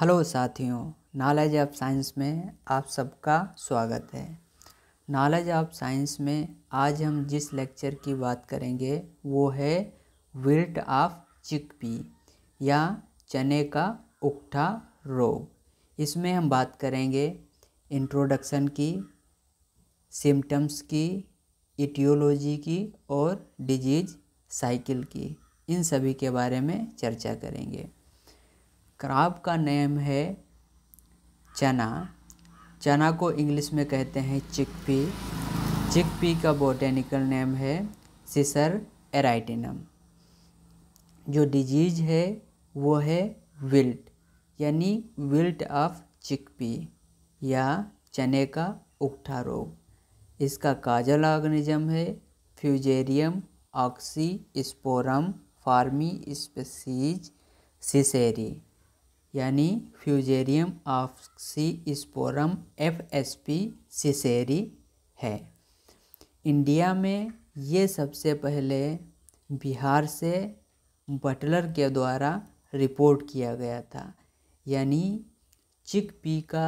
hello साथियों knowledge of science में आप सबका स्वागत है नॉलेज ऑफ साइंस में आज हम जिस लेक्चर की बात करेंगे वो है विल्ट ऑफ चिकपी या चने का उकठा रोग इसमें हम बात करेंगे इंट्रोडक्शन की सिम्टम्स की इटियोलॉजी की और डिजीज साइकिल की इन सभी के बारे में चर्चा करेंगे क्राप का नेम है चना चना को इंग्लिश में कहते हैं चिकपी चिकपी का बोटेनिकल नेम है सिसर एराइटिनम जो डिजीज है वो है विल्ट यानी विल्ट ऑफ चिकपी या चने का उकठा रोग इसका काजल ऑर्गेनिज्म है Fusarium oxysporum forma species ciceri यानी Fusarium oxysporum F S P ciceri है इंडिया में ये सबसे पहले बिहार से बटलर के द्वारा रिपोर्ट किया गया था यानी चिक पी का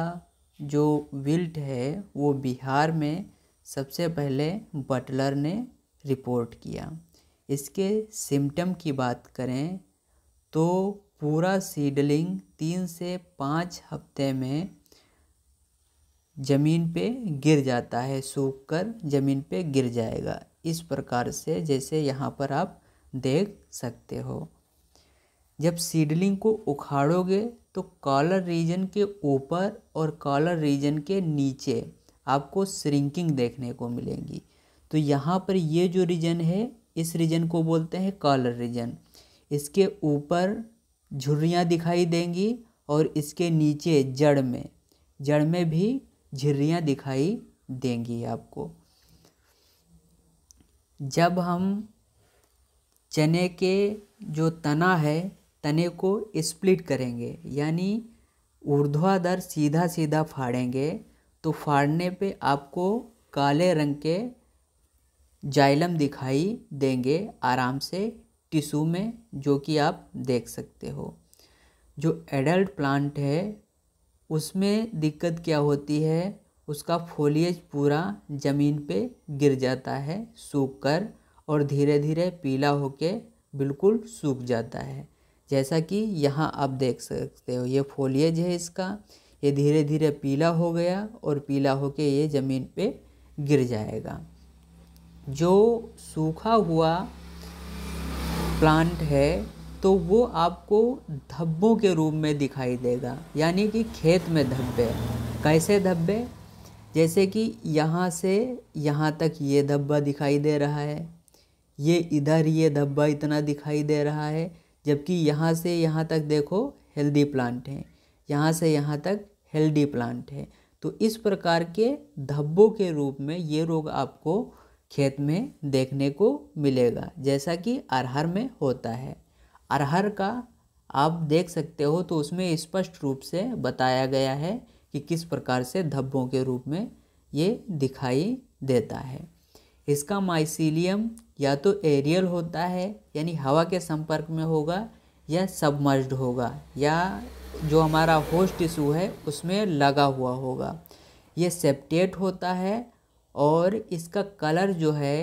जो विल्ट है वो बिहार में सबसे पहले बटलर ने रिपोर्ट किया इसके सिम्टम की बात करें तो पूरा सीडलिंग तीन से पाँच हफ्ते में ज़मीन पे गिर जाता है सूख कर ज़मीन पे गिर जाएगा इस प्रकार से जैसे यहाँ पर आप देख सकते हो जब सीडलिंग को उखाड़ोगे तो कॉलर रीजन के ऊपर और कॉलर रीजन के नीचे आपको श्रिंकिंग देखने को मिलेंगी तो यहाँ पर ये जो रीजन है इस रीजन को बोलते हैं कॉलर रीजन इसके ऊपर झुर्रियाँ दिखाई देंगी और इसके नीचे जड़ में जड़ में भी झुर्रियाँ दिखाई देंगी आपको जब हम चने के जो तना है तने को स्प्लिट करेंगे यानी ऊर्ध्वाधर सीधा सीधा फाड़ेंगे तो फाड़ने पे आपको काले रंग के जाइलम दिखाई देंगे आराम से टिशू में जो कि आप देख सकते हो जो एडल्ट प्लांट है उसमें दिक्कत क्या होती है उसका फोलियज पूरा ज़मीन पे गिर जाता है सूख कर और धीरे धीरे पीला होके बिल्कुल सूख जाता है जैसा कि यहाँ आप देख सकते हो ये फोलियज है इसका ये धीरे धीरे पीला हो गया और पीला होके ये ज़मीन पे गिर जाएगा जो सूखा हुआ प्लांट है तो वो आपको धब्बों के रूप में दिखाई देगा यानी कि खेत में धब्बे कैसे धब्बे जैसे कि यहाँ से यहाँ तक ये धब्बा दिखाई दे रहा है ये इधर ये धब्बा इतना दिखाई दे रहा है जबकि यहाँ से यहाँ तक देखो हेल्दी प्लांट है यहाँ से यहाँ तक हेल्दी प्लांट है तो इस प्रकार के धब्बों के रूप में ये रोग आपको खेत में देखने को मिलेगा जैसा कि अरहर में होता है अरहर का आप देख सकते हो तो उसमें स्पष्ट रूप से बताया गया है कि किस प्रकार से धब्बों के रूप में ये दिखाई देता है इसका माइसीलियम या तो एरियल होता है यानी हवा के संपर्क में होगा या सबमर्ज्ड होगा या जो हमारा होस्ट टिशू है उसमें लगा हुआ होगा ये सेप्टेट होता है और इसका कलर जो है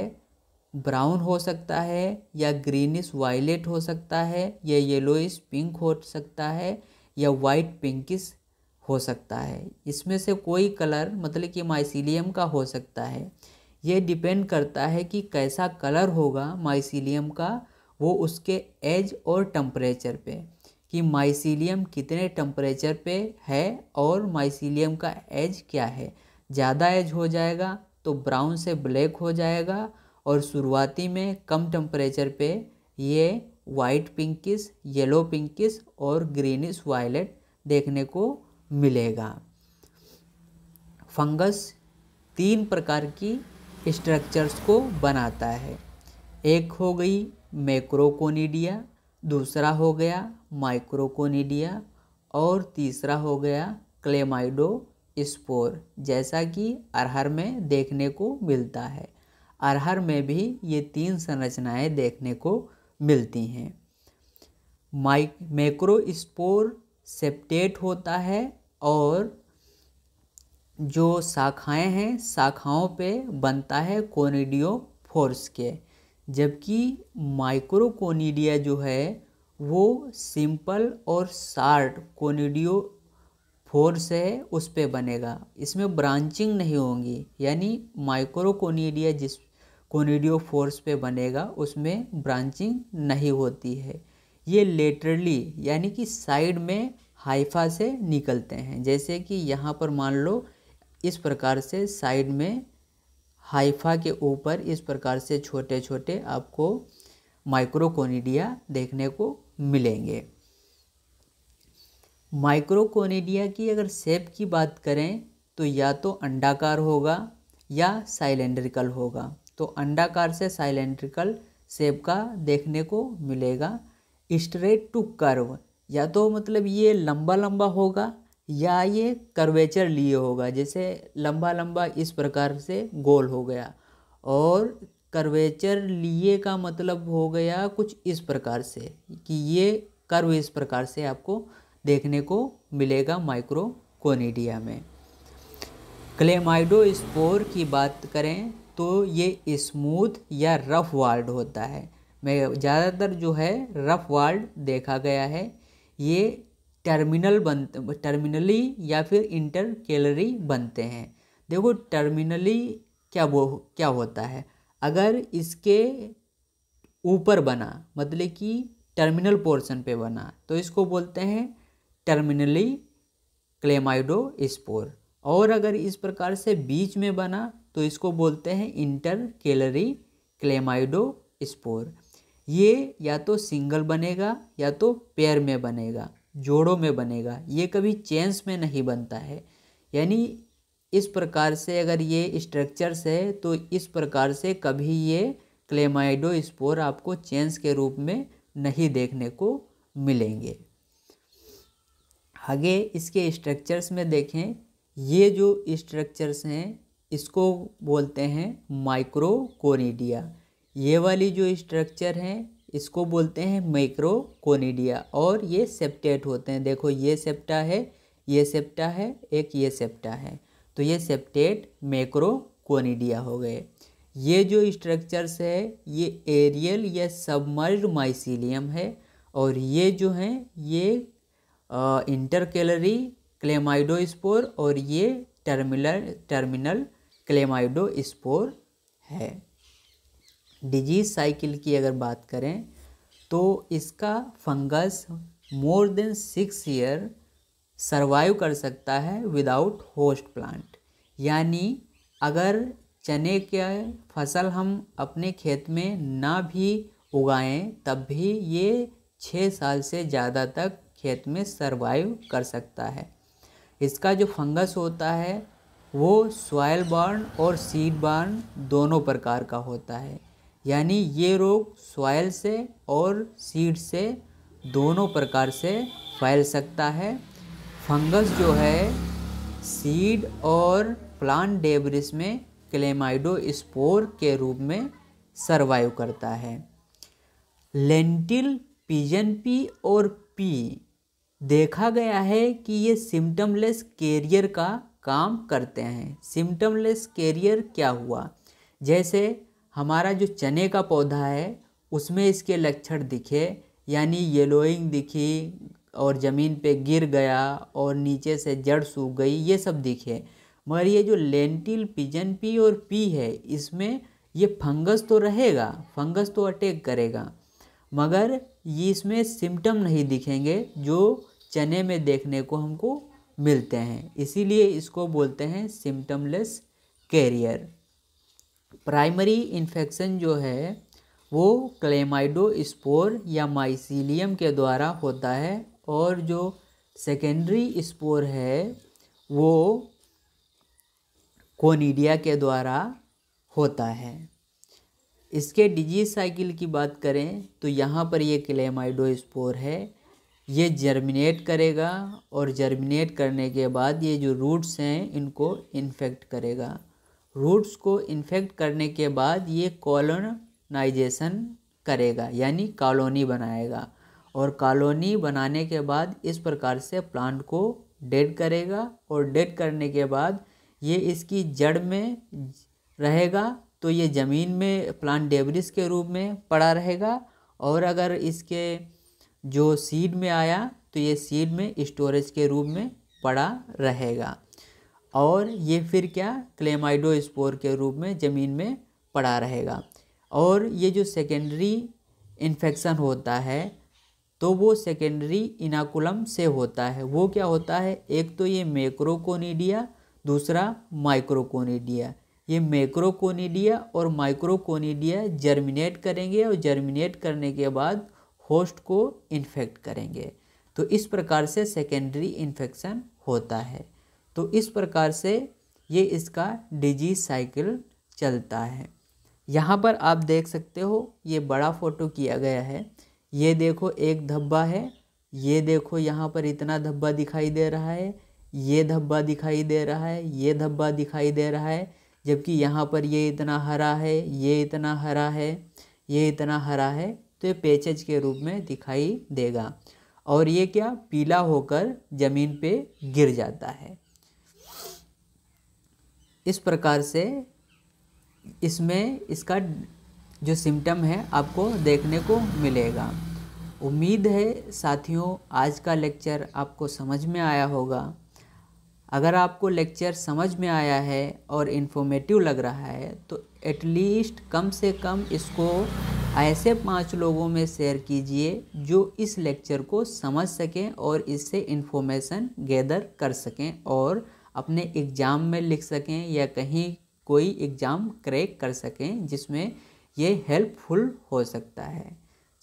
ब्राउन हो सकता है या ग्रीनिश वायलेट हो सकता है या येलोइश पिंक हो सकता है या वाइट पिंकिश हो सकता है इसमें से कोई कलर मतलब कि माइसीलियम का हो सकता है ये डिपेंड करता है कि कैसा कलर होगा माइसीलियम का वो उसके एज और टम्परेचर पे कि माइसीलियम कितने टम्परेचर पे है और माइसीलियम का एज क्या है ज़्यादा एज हो जाएगा तो ब्राउन से ब्लैक हो जाएगा और शुरुआती में कम टेम्परेचर पे ये वाइट पिंकिस येलो पिंकिस और ग्रीनिश वायलेट देखने को मिलेगा फंगस तीन प्रकार की स्ट्रक्चर्स को बनाता है एक हो गई मैक्रोकोनिडिया दूसरा हो गया माइक्रोकोनिडिया और तीसरा हो गया क्लेमाइडो स्पोर जैसा कि अरहर में देखने को मिलता है अरहर में भी ये तीन संरचनाएं देखने को मिलती हैं माइक मैक्रोस्पोर सेप्टेट होता है और जो शाखाएं हैं शाखाओं पे बनता है कोनिडियो फोर्स के जबकि माइक्रोकोनीडिया जो है वो सिंपल और शार्ट कोनिडियो फोर से है उस पर बनेगा इसमें ब्रांचिंग नहीं होंगी यानी माइक्रोकोनीडिया जिस कोनीडियो फोर्स पे बनेगा उसमें ब्रांचिंग नहीं होती है ये लेटरली यानी कि साइड में हाइफा से निकलते हैं जैसे कि यहाँ पर मान लो इस प्रकार से साइड में हाइफा के ऊपर इस प्रकार से छोटे छोटे आपको माइक्रोकोनीडिया देखने को मिलेंगे माइक्रोकोनीडिया की अगर सेप की बात करें तो या तो अंडाकार होगा या साइलेंड्रिकल होगा तो अंडाकार से साइलेंड्रिकल सेप का देखने को मिलेगा स्ट्रेट टू कर्व या तो मतलब ये लंबा लंबा होगा या ये कर्वेचर लिए होगा जैसे लंबा लंबा इस प्रकार से गोल हो गया और कर्वेचर लिए का मतलब हो गया कुछ इस प्रकार से कि ये कर्व इस प्रकार से आपको देखने को मिलेगा माइक्रोकोनीडिया में क्लेमाइडो स्पोर की बात करें तो ये स्मूथ या रफ वाल्ड होता है मैं ज़्यादातर जो है रफ वाल्ड देखा गया है ये टर्मिनल बन टर्मिनली या फिर इंटरकेलरी बनते हैं देखो टर्मिनली क्या वो क्या होता है अगर इसके ऊपर बना मतलब कि टर्मिनल पोर्शन पे बना तो इसको बोलते हैं टर्मिनली क्लेमाइडो स्पोर और अगर इस प्रकार से बीच में बना तो इसको बोलते हैं इंटर केलरी क्लेमाइडो स्पोर ये या तो सिंगल बनेगा या तो पेयर में बनेगा जोड़ों में बनेगा ये कभी चेंस में नहीं बनता है यानी इस प्रकार से अगर ये स्ट्रक्चर्स है तो इस प्रकार से कभी ये क्लेमाइडो स्पोर आपको चेंस के रूप में नहीं देखने को मिलेंगे आगे इसके स्ट्रक्चर्स में देखें ये जो स्ट्रक्चर्स हैं इसको बोलते हैं माइक्रोकोनिडिया ये वाली जो स्ट्रक्चर हैं इसको बोलते हैं माइक्रोकोनिडिया और ये सेप्टेट होते हैं देखो ये सेप्टा है ये सेप्टा है एक ये सेप्टा है तो ये सेप्टेट मैक्रोकोनिडिया हो गए ये जो स्ट्रक्चर्स है ये एरियल या सबमर्ज माइसीलियम है और ये जो हैं ये इंटर कैलरी क्लेमाइडो स्पोर और ये टर्मिनल टर्मिनल क्लेमाइडो स्पोर है डिजीज साइकिल की अगर बात करें तो इसका fungus more than six year survive कर सकता है विदाउट होस्ट प्लांट यानी अगर चने के फसल हम अपने खेत में ना भी उगाएं तब भी ये छः साल से ज़्यादा तक खेत में सर्वाइव कर सकता है इसका जो फंगस होता है वो सॉयल बर्न और सीड बर्न दोनों प्रकार का होता है यानी ये रोग सॉयल से और सीड से दोनों प्रकार से फैल सकता है फंगस जो है सीड और प्लांट डेबरिस में क्लेमाइडो स्पोर के रूप में सरवाइव करता है लेंटिल पीजन पी और पी देखा गया है कि ये सिम्टमलेस कैरियर का काम करते हैं सिम्टमलेस कैरियर क्या हुआ जैसे हमारा जो चने का पौधा है उसमें इसके लक्षण दिखे यानी येलोइंग दिखी और ज़मीन पे गिर गया और नीचे से जड़ सूख गई ये सब दिखे मगर ये जो लेंटिल पिजन पी और पी है इसमें ये फंगस तो रहेगा फंगस तो अटैक करेगा मगर ये इसमें सिम्टम नहीं दिखेंगे जो चने में देखने को हमको मिलते हैं इसीलिए इसको बोलते हैं सिम्टमलेस कैरियर प्राइमरी इन्फेक्शन जो है वो क्लेमाइडो स्पोर या माइसीलियम के द्वारा होता है और जो सेकेंडरी स्पोर है वो कोनीडिया के द्वारा होता है इसके डिजीज साइकिल की बात करें तो यहाँ पर यह क्लेमाइडो स्पोर है ये जर्मिनेट करेगा और जर्मिनेट करने के बाद ये जो रूट्स हैं इनको इन्फेक्ट करेगा रूट्स को इन्फेक्ट करने के बाद ये कॉलोनाइजेशन करेगा यानी कॉलोनी बनाएगा और कॉलोनी बनाने के बाद इस प्रकार से प्लांट को डेड करेगा और डेड करने के बाद ये इसकी जड़ में रहेगा तो ये ज़मीन में प्लांट डेबरिस के रूप में पड़ा रहेगा और अगर इसके जो सीड में आया तो ये सीड में स्टोरेज के रूप में पड़ा रहेगा और ये फिर क्या क्लेमाइडो स्पोर के रूप में ज़मीन में पड़ा रहेगा और ये जो सेकेंडरी इन्फेक्शन होता है तो वो सेकेंडरी इनाकुलम से होता है वो क्या होता है एक तो ये मेक्रोकोनीडिया दूसरा माइक्रोकोनीडिया ये मैक्रोकोनिडिया और माइक्रोकोनिडिया जर्मिनेट करेंगे और जर्मिनेट करने के बाद होस्ट को इन्फेक्ट करेंगे तो इस प्रकार से सेकेंडरी इन्फेक्शन होता है तो इस प्रकार से ये इसका डिजीज साइकिल चलता है यहाँ पर आप देख सकते हो ये बड़ा फ़ोटो किया गया है ये देखो एक धब्बा है ये देखो यहाँ पर इतना धब्बा दिखाई दे रहा है ये धब्बा दिखाई दे रहा है ये धब्बा दिखाई दे रहा है जबकि यहाँ पर ये इतना हरा है ये इतना हरा है ये इतना हरा है तो ये पेचज के रूप में दिखाई देगा और ये क्या पीला होकर ज़मीन पे गिर जाता है इस प्रकार से इसमें इसका जो सिम्टम है आपको देखने को मिलेगा उम्मीद है साथियों आज का लेक्चर आपको समझ में आया होगा अगर आपको लेक्चर समझ में आया है और इन्फॉर्मेटिव लग रहा है तो एटलीस्ट कम से कम इसको ऐसे पांच लोगों में शेयर कीजिए जो इस लेक्चर को समझ सकें और इससे इन्फॉर्मेशन गैदर कर सकें और अपने एग्ज़ाम में लिख सकें या कहीं कोई एग्ज़ाम क्रैक कर सकें जिसमें ये हेल्पफुल हो सकता है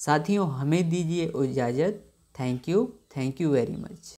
साथियों हमें दीजिए इजाज़त thank you thank you very much